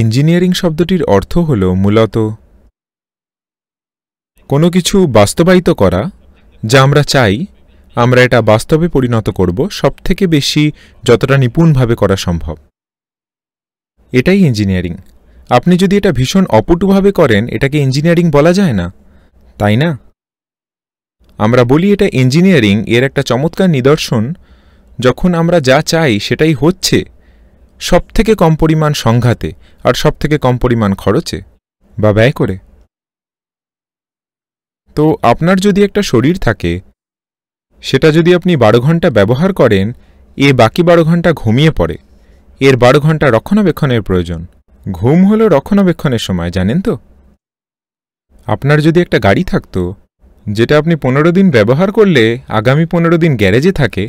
engineering শব্দটির অর্থ হল মূলত কোনো কিছু বাস্তবায়িত করা যা আমরা চাই আমরা এটা বাস্তবে পরিণত করব সবথেকে বেশি যতটা নিপুণভাবে করা সম্ভব এটাই ইঞ্জিনিয়ারিং আপনি যদি এটা ভীষণ অপটুভাবে করেন এটাকে ইঞ্জিনিয়ারিং বলা যায় না তাই না আমরা বলি এটা ইঞ্জিনিয়ারিং এর একটা চমৎকার নিদর্শন যখন আমরা যা চাই সেটাই হচ্ছে সবথেকে কম পরিমাণ সংঘাতে আর সবথেকে কম পরিমাণ খরচে বা ব্যয় করে তো আপনার যদি একটা শরীর থাকে সেটা যদি আপনি বারো ঘন্টা ব্যবহার করেন এ বাকি বারো ঘন্টা ঘুমিয়ে পড়ে এর বারো ঘন্টা রক্ষণাবেক্ষণের প্রয়োজন ঘুম হলো রক্ষণাবেক্ষণের সময় জানেন তো আপনার যদি একটা গাড়ি থাকতো যেটা আপনি পনেরো দিন ব্যবহার করলে আগামী পনেরো দিন গ্যারেজে থাকে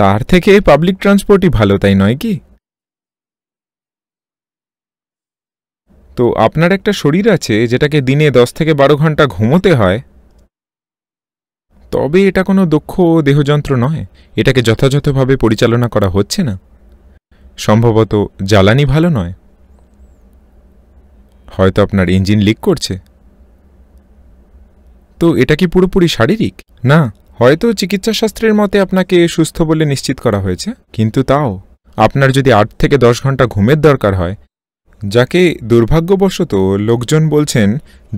তার থেকে পাবলিক ট্রান্সপোর্টই ভালো তাই নয় কি তো আপনার একটা শরীর আছে যেটাকে দিনে দশ থেকে বারো ঘন্টা ঘুমোতে হয় তবে এটা কোনো দক্ষ দেহযন্ত্র নয় এটাকে যথাযথভাবে পরিচালনা করা হচ্ছে না সম্ভবত জ্বালানি ভালো নয় হয়তো আপনার ইঞ্জিন লিক করছে তো এটা কি পুরোপুরি শারীরিক না হয়তো চিকিৎসাশাস্ত্রের মতে আপনাকে সুস্থ বলে নিশ্চিত করা হয়েছে কিন্তু তাও আপনার যদি আট থেকে দশ ঘন্টা ঘুমের দরকার হয় যাকে দুর্ভাগ্যবশত লোকজন বলছেন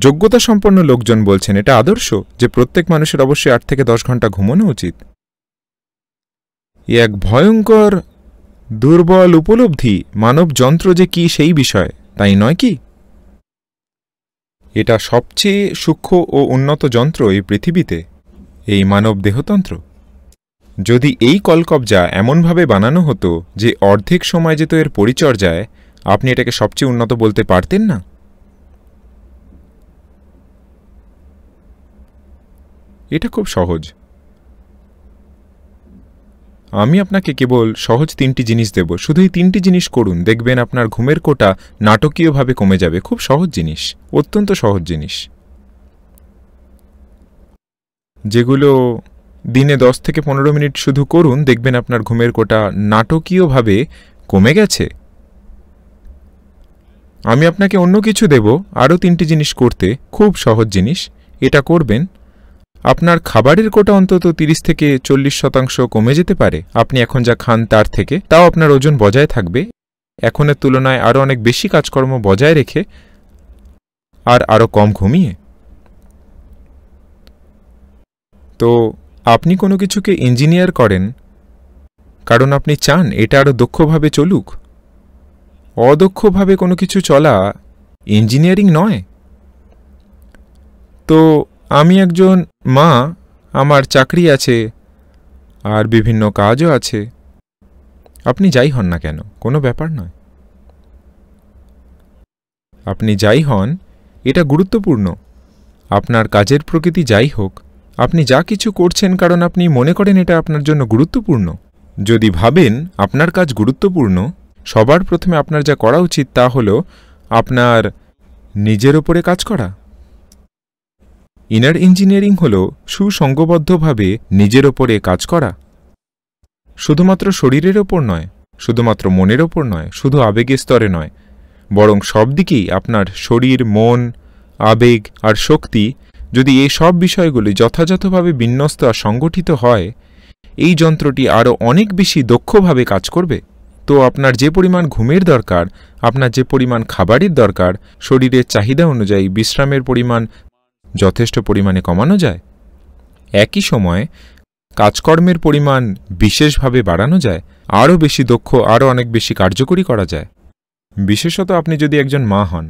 যোগ্যতা সম্পন্ন লোকজন বলছেন এটা আদর্শ যে প্রত্যেক মানুষের অবশ্যই আট থেকে দশ ঘন্টা ঘুমানো উচিত এক ভয়ঙ্কর দুর্বল উপলব্ধি মানব যন্ত্র যে কি সেই বিষয় তাই নয় কি এটা সবচেয়ে সূক্ষ্ম ও উন্নত যন্ত্র এই পৃথিবীতে এই মানব দেহতন্ত্র যদি এই কলকবজা এমনভাবে বানানো হতো যে অর্ধেক সময় যেত এর পরিচর্যায় আপনি এটাকে সবচেয়ে উন্নত বলতে পারতেন না এটা খুব সহজ আমি আপনাকে কেবল সহজ তিনটি জিনিস দেব শুধু এই তিনটি জিনিস করুন দেখবেন আপনার ঘুমের কোটা নাটকীয়ভাবে কমে যাবে খুব সহজ জিনিস অত্যন্ত সহজ জিনিস যেগুলো দিনে দশ থেকে পনেরো মিনিট শুধু করুন দেখবেন আপনার ঘুমের কোটা নাটকীয়ভাবে কমে গেছে আমি আপনাকে অন্য কিছু দেব আরও তিনটি জিনিস করতে খুব সহজ জিনিস এটা করবেন আপনার খাবারের কোটা অন্তত তিরিশ থেকে চল্লিশ শতাংশ কমে যেতে পারে আপনি এখন যা খান তার থেকে তাও আপনার ওজন বজায় থাকবে এখনের তুলনায় আরও অনেক বেশি কাজকর্ম বজায় রেখে আর আরও কম ঘুমিয়ে তো আপনি কোনো কিছুকে ইঞ্জিনিয়ার করেন কারণ আপনি চান এটা আরও দক্ষভাবে চলুক অদক্ষভাবে কোনো কিছু চলা ইঞ্জিনিয়ারিং নয় তো আমি একজন মা আমার চাকরি আছে আর বিভিন্ন কাজও আছে আপনি যাই হন না কেন কোনো ব্যাপার নয় আপনি যাই হন এটা গুরুত্বপূর্ণ আপনার কাজের প্রকৃতি যাই হোক আপনি যা কিছু করছেন কারণ আপনি মনে করেন এটা আপনার জন্য গুরুত্বপূর্ণ যদি ভাবেন আপনার কাজ গুরুত্বপূর্ণ সবার প্রথমে আপনার যা করা উচিত তা হল আপনার নিজের ওপরে কাজ করা ইনার ইঞ্জিনিয়ারিং হল সুসংঘবদ্ধভাবে নিজের ওপরে কাজ করা শুধুমাত্র শরীরের ওপর নয় শুধুমাত্র মনের ওপর নয় শুধু আবেগের স্তরে নয় বরং সব দিকেই আপনার শরীর মন আবেগ আর শক্তি যদি এই সব বিষয়গুলি যথাযথভাবে বিন্যস্ত আর সংগঠিত হয় এই যন্ত্রটি আরও অনেক বেশি দক্ষভাবে কাজ করবে তো আপনার যে পরিমাণ ঘুমের দরকার আপনার যে পরিমাণ খাবারের দরকার শরীরের চাহিদা অনুযায়ী বিশ্রামের পরিমাণ যথেষ্ট পরিমাণে কমানো যায় একই সময়ে কাজকর্মের পরিমাণ বিশেষভাবে বাড়ানো যায় আরও বেশি দক্ষ আরও অনেক বেশি কার্যকরী করা যায় বিশেষত আপনি যদি একজন মা হন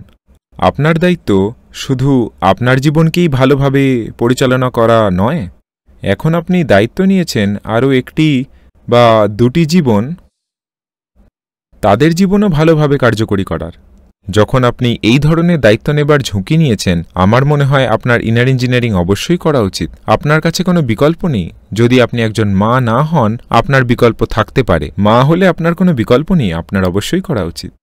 আপনার দায়িত্ব শুধু আপনার জীবনকেই ভালোভাবে পরিচালনা করা নয় এখন আপনি দায়িত্ব নিয়েছেন আরও একটি বা দুটি জীবন তাদের জীবনও ভালোভাবে কার্যকরী করার যখন আপনি এই ধরনের দায়িত্ব নেবার ঝুঁকি নিয়েছেন আমার মনে হয় আপনার ইনার ইঞ্জিনিয়ারিং অবশ্যই করা উচিত আপনার কাছে কোনো বিকল্প নেই যদি আপনি একজন মা না হন আপনার বিকল্প থাকতে পারে মা হলে আপনার কোনো বিকল্প নেই আপনার অবশ্যই করা উচিত